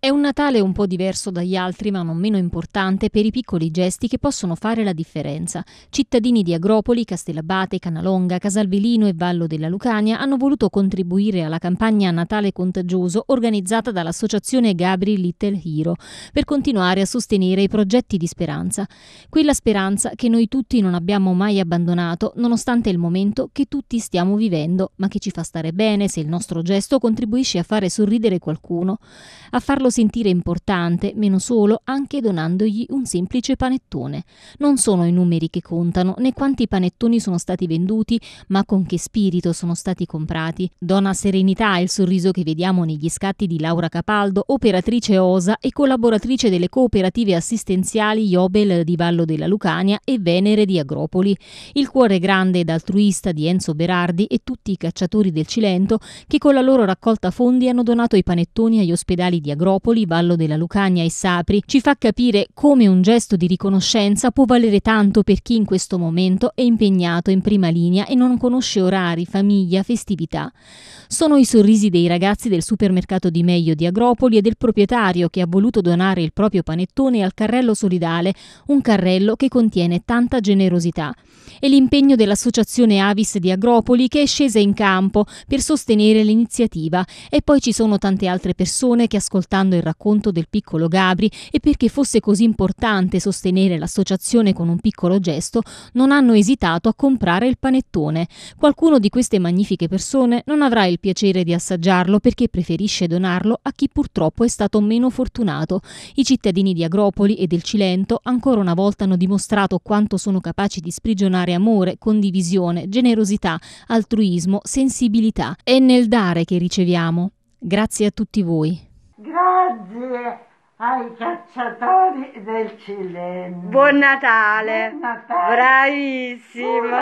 È un Natale un po' diverso dagli altri, ma non meno importante per i piccoli gesti che possono fare la differenza. Cittadini di Agropoli, Castellabate, Canalonga, Casalvelino e Vallo della Lucania hanno voluto contribuire alla campagna Natale Contagioso organizzata dall'associazione Gabri Little Hero per continuare a sostenere i progetti di speranza. Quella speranza che noi tutti non abbiamo mai abbandonato, nonostante il momento che tutti stiamo vivendo, ma che ci fa stare bene se il nostro gesto contribuisce a fare sorridere qualcuno. A farlo farlo sentire importante, meno solo, anche donandogli un semplice panettone. Non sono i numeri che contano, né quanti panettoni sono stati venduti, ma con che spirito sono stati comprati. Dona serenità il sorriso che vediamo negli scatti di Laura Capaldo, operatrice OSA e collaboratrice delle cooperative assistenziali Jobel di Vallo della Lucania e Venere di Agropoli. Il cuore grande ed altruista di Enzo Berardi e tutti i cacciatori del Cilento che con la loro raccolta fondi hanno donato i panettoni agli ospedali di Agropoli Popoli, Vallo della Lucania e Sapri, ci fa capire come un gesto di riconoscenza può valere tanto per chi in questo momento è impegnato in prima linea e non conosce orari, famiglia, festività. Sono i sorrisi dei ragazzi del supermercato di Meglio di Agropoli e del proprietario che ha voluto donare il proprio panettone al carrello solidale, un carrello che contiene tanta generosità. E l'impegno dell'associazione Avis di Agropoli che è scesa in campo per sostenere l'iniziativa. E poi ci sono tante altre persone che ascoltando riguardando il racconto del piccolo Gabri e perché fosse così importante sostenere l'associazione con un piccolo gesto, non hanno esitato a comprare il panettone. Qualcuno di queste magnifiche persone non avrà il piacere di assaggiarlo perché preferisce donarlo a chi purtroppo è stato meno fortunato. I cittadini di Agropoli e del Cilento ancora una volta hanno dimostrato quanto sono capaci di sprigionare amore, condivisione, generosità, altruismo, sensibilità. È nel dare che riceviamo. Grazie a tutti voi grazie ai cacciatori del Cilento. Buon Natale! Buon Natale. Bravissimo!